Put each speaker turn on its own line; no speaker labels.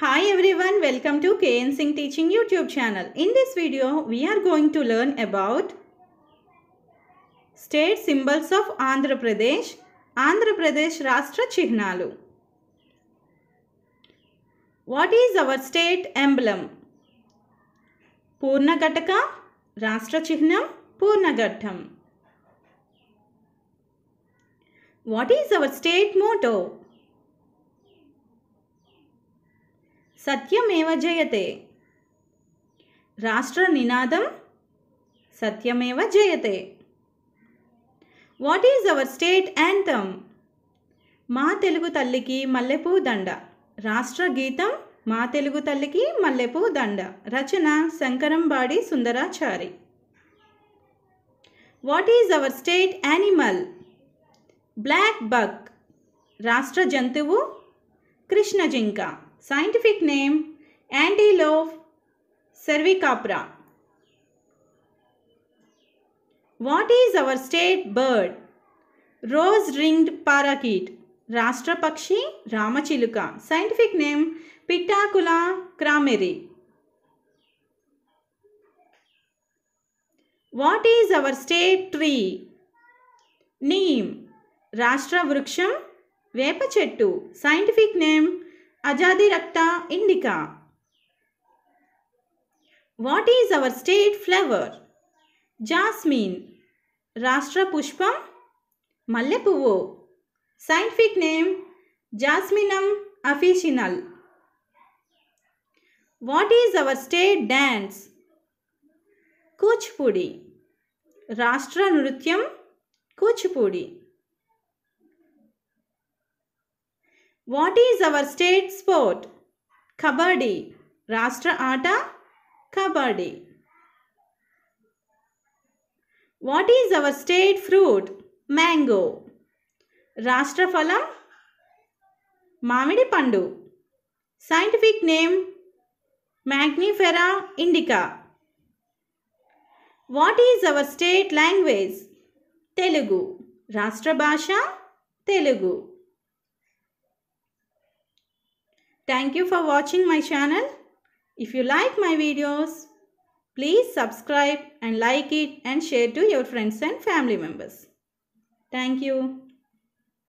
Hi everyone, welcome to KN Singh Teaching YouTube channel. In this video, we are going to learn about State Symbols of Andhra Pradesh, Andhra Pradesh Rashtra Chihnalu. What is our state emblem? Purnagataka, Rashtra Chihnam, Purnagattam. What is our state motto? సత్యమేవ జయతే రాష్ట్ర నినాదం సత్యమేవ జయతే what is our state anthem మా తెలుగు తల్లికి మల్లెపూ దండ రాష్ట్ర గీతం మా తెలుగు తల్లికి మల్లెపూ దండ రచన Sankarambadi Sundarachari what is our state animal blackbuck రాష్ట్ర జంతువు కృష్ణజింక Scientific name Antilope cervicapra. What is our state bird? Rose ringed parakeet. Rashtrapakshi Ramachiluka. Scientific name Pitacula crameri. What is our state tree? Neem. Rashtra Vruksham Scientific name Ajadi Rakta Indica. What is our state flower? Jasmine. Rashtra Pushpam. Mallepuvu. Scientific name Jasminum officinal. What is our state dance? Kuchpudi. Rashtra Nurutyam Kuchpudi. What is our state sport? Kabaddi. Rashtra Ata? Kabaddi. What is our state fruit? Mango. Rashtra Phalam? Mamidi Pandu. Scientific name? Magnifera Indica. What is our state language? Telugu. Rashtra Basha? Telugu. Thank you for watching my channel. If you like my videos, please subscribe and like it and share to your friends and family members. Thank you.